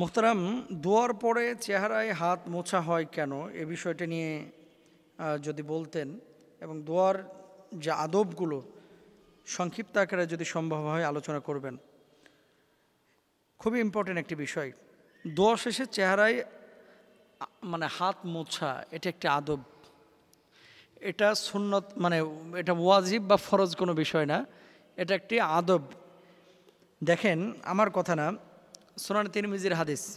মোহতারাম দোয়ার পরে চেহারায় হাত মোছা হয় কেন এ বিষয়টা নিয়ে যদি বলতেন এবং দোয়ার যে আদবগুলো সংক্ষিপ্ত আকারে যদি সম্ভব হয় আলোচনা করবেন খুবই ইম্পর্টেন্ট একটি বিষয় দোয়া শেষে চেহারায় মানে হাত মোছা এটা একটি আদব এটা সুন্নত মানে এটা ওয়াজিব বা ফরজ কোনো বিষয় না এটা একটি আদব দেখেন আমার কথা না سنن الترمذي الحديث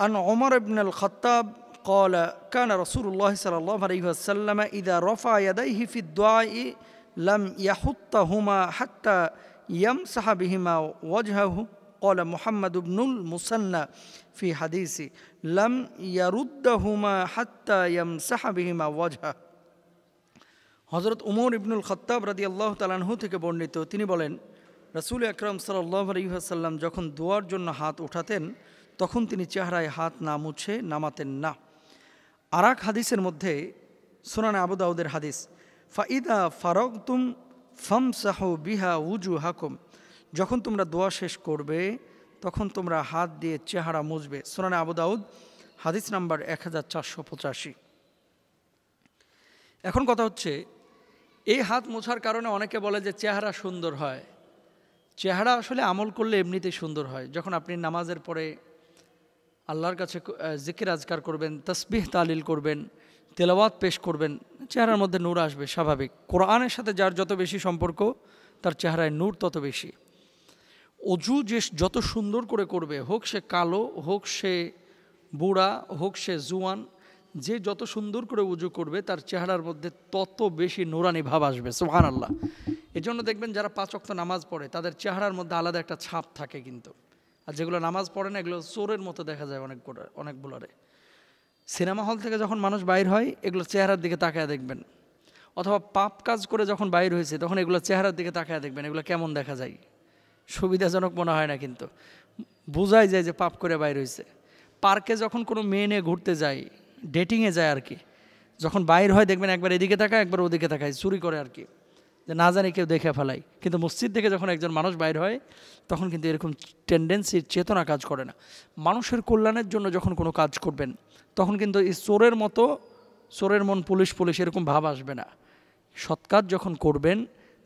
ان عمر بن الخطاب قال كان رسول الله صلى الله عليه وسلم اذا رفع يديه في الدعاء لم يحطهما حتى يمسح بهما وجهه قال محمد بن المسنى في حديث لم يردهما حتى يمسح بهما وجهه حضرت عمر بن الخطاب رضي الله تعالى عنه থেকে বর্ণিত তিনি বলেন রসুল আকরম সাল্লাহ আলহাসাল্লাম যখন দোয়ার জন্য হাত ওঠাতেন তখন তিনি চেহারায় হাত না মুছে নামাতেন না আরাক হাদিসের মধ্যে সোনানা আবুদাউদের হাদিস ফাইদা ফারকতুম ফম সাহ বিহা উজু হাকুম যখন তোমরা দোয়া শেষ করবে তখন তোমরা হাত দিয়ে চেহারা মুজবে সোনানা আবুদাউদ হাদিস নাম্বার এক হাজার চারশো পঁচাশি এখন কথা হচ্ছে এই হাত মোছার কারণে অনেকে বলে যে চেহারা সুন্দর হয় চেহারা আসলে আমল করলে এমনিতেই সুন্দর হয় যখন আপনি নামাজের পরে আল্লাহর কাছে জিকির আজকার করবেন তসবিহ তালিল করবেন তেলাওয়াত পেশ করবেন চেহারার মধ্যে নূর আসবে স্বাভাবিক কোরআনের সাথে যার যত বেশি সম্পর্ক তার চেহারায় নূর তত বেশি অজু যে যত সুন্দর করে করবে হোক সে কালো হোক সে বুড়া হোক সে জুয়ান যে যত সুন্দর করে উজু করবে তার চেহারার মধ্যে তত বেশি নোরানি ভাব আসবে সোহান আল্লাহ এজন্য দেখবেন যারা পাঁচ অক্ত নামাজ পড়ে তাদের চেহারার মধ্যে আলাদা একটা ছাপ থাকে কিন্তু আর যেগুলো নামাজ পড়ে না এগুলো চোরের মতো দেখা যায় অনেক অনেকগুলোরে সিনেমা হল থেকে যখন মানুষ বাইর হয় এগুলো চেহারার দিকে তাকায় দেখবেন অথবা পাপ কাজ করে যখন বাইর হয়েছে তখন এগুলো চেহারার দিকে তাকায় দেখবেন এগুলো কেমন দেখা যায় সুবিধাজনক মনে হয় না কিন্তু বোঝাই যায় যে পাপ করে বাইর হয়েছে পার্কে যখন কোনো মেয়ে নিয়ে ঘুরতে যায় ডেটিংয়ে যায় আর কি যখন বাইর হয় দেখবেন একবার এদিকে তাকায় একবার ওদিকে তাকায় চুরি করে আর কি যে না জানি কেউ দেখে ফেলাই কিন্তু মসজিদ থেকে যখন একজন মানুষ বাইর হয় তখন কিন্তু এরকম টেন্ডেন্সির চেতনা কাজ করে না মানুষের কল্যাণের জন্য যখন কোনো কাজ করবেন তখন কিন্তু এই চোরের মতো চোরের মন পুলিশ পুলিশ এরকম ভাব আসবে না সৎ কাজ যখন করবেন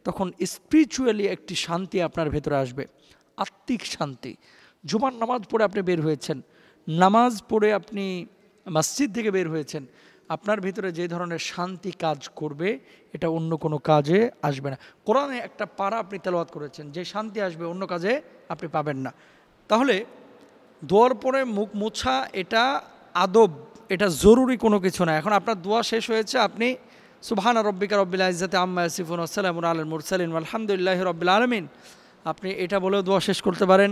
তখন স্পিরিচুয়ালি একটি শান্তি আপনার ভেতরে আসবে আত্মিক শান্তি জুমার নামাজ পড়ে আপনি বের হয়েছেন নামাজ পড়ে আপনি মসজিদ থেকে বের হয়েছেন আপনার ভিতরে যে ধরনের শান্তি কাজ করবে এটা অন্য কোনো কাজে আসবে না কোরআনে একটা পাড়া আপনি তেলাওয়াত করেছেন যে শান্তি আসবে অন্য কাজে আপনি পাবেন না তাহলে দোয়ার পরে মুখ মোছা এটা আদব এটা জরুরি কোনো কিছু না এখন আপনার দোয়া শেষ হয়েছে আপনি সুবহান রব্বিকা রব্বিল ইজাতে আম্মা আসিফুন আসসালাম আলমুর সালিম আলহামদুলিল্লাহ রব্বিল আলমিন আপনি এটা বলেও দোয়া শেষ করতে পারেন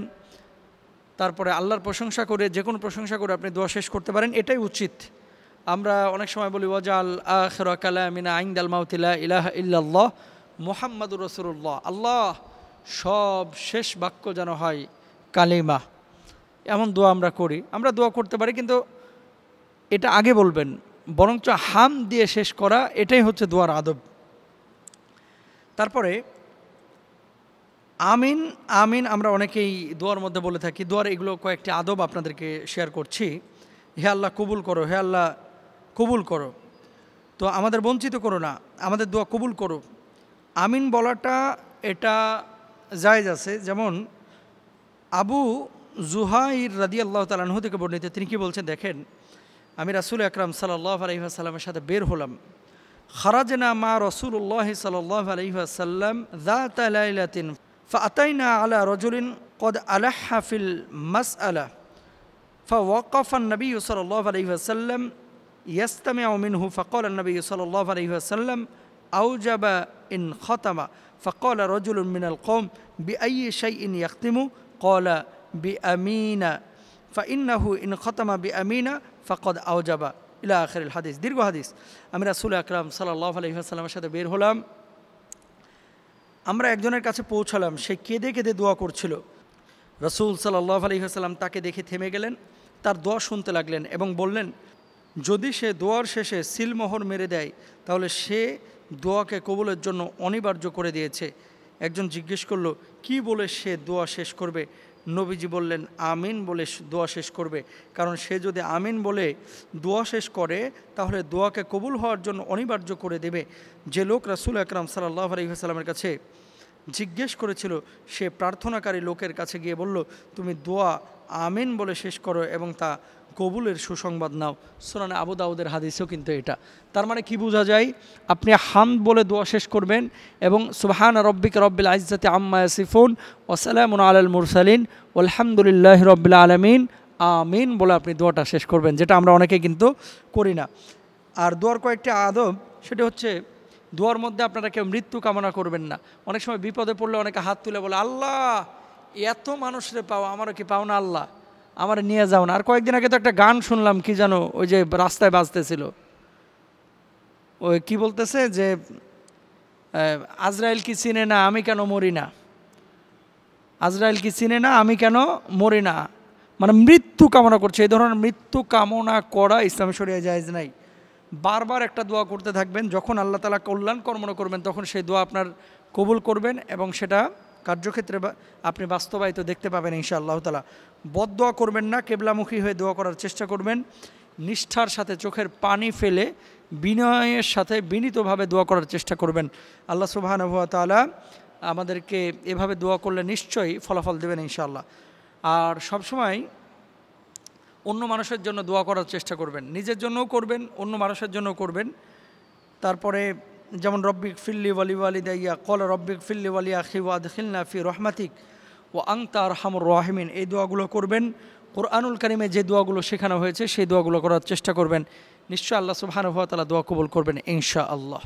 তারপরে আল্লাহর প্রশংসা করে যে কোনো প্রশংসা করে আপনি দোয়া শেষ করতে পারেন এটাই উচিত আমরা অনেক সময় বলি ওজাল আলামিনা আইন আইন্দাল মাউতিলা ইলাহ ইল্লাহ মোহাম্মদুর রসুল্লাহ আল্লাহ সব শেষ বাক্য যেন হয় কালিমা এমন দোয়া আমরা করি আমরা দোয়া করতে পারি কিন্তু এটা আগে বলবেন বরঞ্চ হাম দিয়ে শেষ করা এটাই হচ্ছে দোয়ার আদব তারপরে আমিন আমিন আমরা অনেকেই দোয়ার মধ্যে বলে থাকি দোয়ার এগুলো কয়েকটি আদব আপনাদেরকে শেয়ার করছি হে আল্লাহ কবুল করো হে আল্লাহ কবুল করো তো আমাদের বঞ্চিত করো না আমাদের দোয়া কবুল করো আমিন বলাটা এটা জায়জ আছে যেমন আবু জুহাইর রাদি আল্লাহ তালাহ থেকে বর্ণিত তিনি কী বলছেন দেখেন আমি রাসুল আকরাম সাল্লাহ আলহিহাসাল্লামের সাথে বের হলাম খারাজনা মা রসুল্লাহ সাল্লাহ আলহিহাসাল্লাম দা তালাইলাতিন فأتينا على رجل قد ألح في المسألة فوقف النبي صلى الله عليه وسلم يستمع منه فقال النبي صلى الله عليه وسلم أوجب إن ختم فقال رجل من القوم بأي شيء يختم قال بأمين فإنه إن ختم بأمين فقد أوجب إلى آخر الحديث أمير رسول আমি صلى الله عليه وسلم أشهد بير هلام আমরা একজনের কাছে পৌঁছালাম সে কেঁদে কেঁদে দোয়া করছিল রসুল সাল্লাহ আলহিহাসাল্লাম তাকে দেখে থেমে গেলেন তার দোয়া শুনতে লাগলেন এবং বললেন যদি সে দোয়ার শেষে সিলমোহর মেরে দেয় তাহলে সে দোয়াকে কবলের জন্য অনিবার্য করে দিয়েছে একজন জিজ্ঞেস করলো কি বলে সে দোয়া শেষ করবে নবীজি বললেন আমিন বলে দোয়া শেষ করবে কারণ সে যদি আমিন বলে দোয়া শেষ করে তাহলে দোয়াকে কবুল হওয়ার জন্য অনিবার্য করে দেবে যে লোক রাসুল আকরাম সাল্লাহ আলহিহাসাল্লামের কাছে জিজ্ঞেস করেছিল সে প্রার্থনাকারী লোকের কাছে গিয়ে বলল তুমি দোয়া আমিন বলে শেষ করো এবং তা কবুলের সুসংবাদ নাও সোনানে আবু দাউদের হাদিসেও কিন্তু এটা তার মানে কি বোঝা যায় আপনি হাম বলে দোয়া শেষ করবেন এবং সুবহান রব্বিক রব্বিল আইজাতে আম্মা ইয়াসিফুন ওসালাম আলাল মুরসালিন আলহামদুলিল্লাহ রব্বিল আলমিন আমিন বলে আপনি দোয়াটা শেষ করবেন যেটা আমরা অনেকে কিন্তু করি না আর দোয়ার কয়েকটি আদব সেটা হচ্ছে দোয়ার মধ্যে আপনারা কেউ মৃত্যু কামনা করবেন না অনেক সময় বিপদে পড়লে অনেকে হাত তুলে বলে আল্লাহ এত মানুষরে পাও আমারও কি পাও না আল্লাহ আমার নিয়ে যাও না আর কয়েকদিন আগে তো একটা গান শুনলাম কি জানো ওই যে রাস্তায় বাজতেছিল ওই কি বলতেছে যে আজরায়েল কি চিনে না আমি কেন মরি না আজরায়েল কি চিনে না আমি কেন মরি না মানে মৃত্যু কামনা করছে এই ধরনের মৃত্যু কামনা করা ইসলাম শরিয়া জায়জ নাই বারবার একটা দোয়া করতে থাকবেন যখন আল্লাহ তালা কল্যাণ কর্মনা করবেন তখন সেই দোয়া আপনার কবুল করবেন এবং সেটা কার্যক্ষেত্রে আপনি বাস্তবায়িত দেখতে পাবেন ইনশাআল্লাহ তালা বদোয়া করবেন না কেবলামুখী হয়ে দোয়া করার চেষ্টা করবেন নিষ্ঠার সাথে চোখের পানি ফেলে বিনয়ের সাথে বিনীতভাবে দোয়া করার চেষ্টা করবেন আল্লাহ সুবাহানুয়া তালা আমাদেরকে এভাবে দোয়া করলে নিশ্চয়ই ফলাফল দেবেন ইনশাআল্লাহ আর সবসময় অন্য মানুষের জন্য দোয়া করার চেষ্টা করবেন নিজের জন্যও করবেন অন্য মানুষের জন্য করবেন তারপরে যেমন রব্বিক ফিল্লি ওয়ালি ওয়ালিদাইয়া কল রব্বিক ফিল্লি ওয়ালি খিওয়াদ খিল্না ফি রহমাতিক ও আংতার হাম রাহিমিন এই দোয়াগুলো করবেন কোরআনুল কারিমে যে দোয়াগুলো শেখানো হয়েছে সেই দোয়াগুলো করার চেষ্টা করবেন নিশ্চয় আল্লাহ সুবাহানুভাতালা দোয়া কবুল করবেন ইনশা আল্লাহ